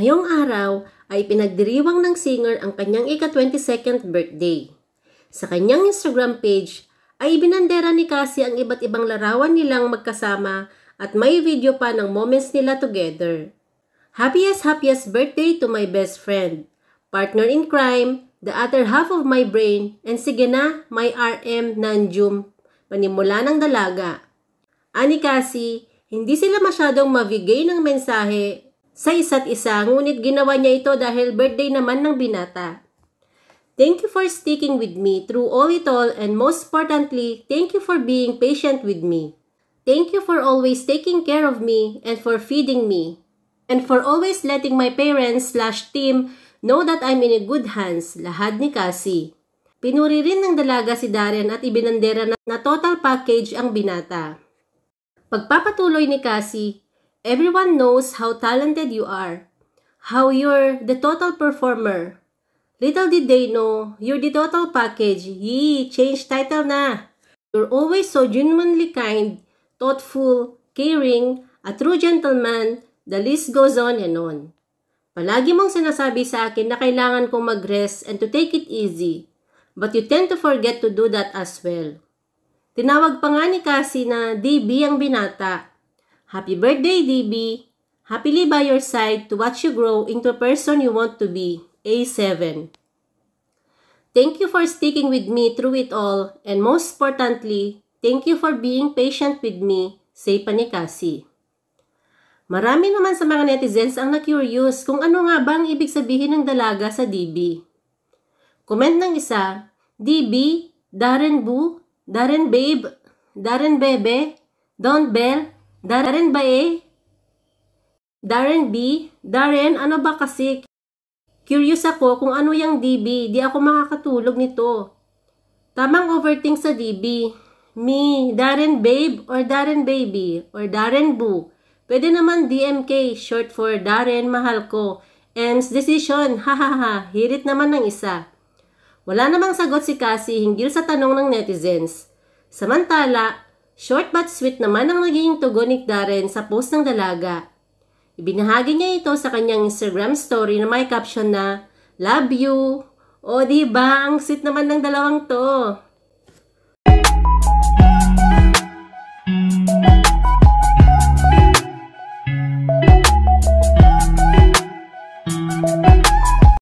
Ngayong araw ay pinagdiriwang ng singer ang kanyang ika-22nd birthday. Sa kanyang Instagram page ay ibinandera ni Cassie ang iba't ibang larawan nilang magkasama at may video pa ng moments nila together. Happiest happiest birthday to my best friend, partner in crime, the other half of my brain, and sige na, my RM Nanjum, panimula ng dalaga. Ani Cassie, hindi sila masyadong mavigay ng mensahe sa isa't isa ngunit ginawa niya ito dahil birthday naman ng binata. Thank you for sticking with me through all it all and most importantly, thank you for being patient with me. Thank you for always taking care of me and for feeding me. And for always letting my parents slash team know that I'm in a good hands, lahad ni Cassie. Pinuri rin ng dalaga si Darren at ibinandera na, na total package ang binata. Pagpapatuloy ni Cassie, Everyone knows how talented you are, how you're the total performer. Little did they know, you're the total package. Yee, change title na. You're always so genuinely kind, thoughtful, caring, a true gentleman, the list goes on and on. Palagi mong sinasabi sa akin na kailangan kong mag-rest and to take it easy. But you tend to forget to do that as well. Tinawag pa nga ni Cassie na DB ang binata Happy birthday, DB! Happily by your side to watch you grow into a person you want to be. A7. Thank you for sticking with me through it all and most importantly, thank you for being patient with me, say pa ni Marami naman sa mga netizens ang na-curious kung ano nga ba ang ibig sabihin ng dalaga sa DB. Comment ng isa, DB, Darren Boo, Darren Babe, Darren Bebe, Don Bell, Darren ba eh? Darren B? Darren, ano ba kasi? Curious ako kung ano yung DB. Di ako makakatulog nito. Tamang overthink sa DB. Me, Darren Babe or Darren Baby or Darren Boo. Pwede naman DMK, short for Darren Mahal Ko. M's Decision, hahaha, hirit naman ng isa. Wala namang sagot si Cassie hinggil sa tanong ng netizens. Samantala, Short but sweet naman ang naging tugon ni Darren sa post ng dalaga. Ibinahagi niya ito sa kanyang Instagram story na may caption na, Love you! O diba, ang sweet naman ng dalawang to!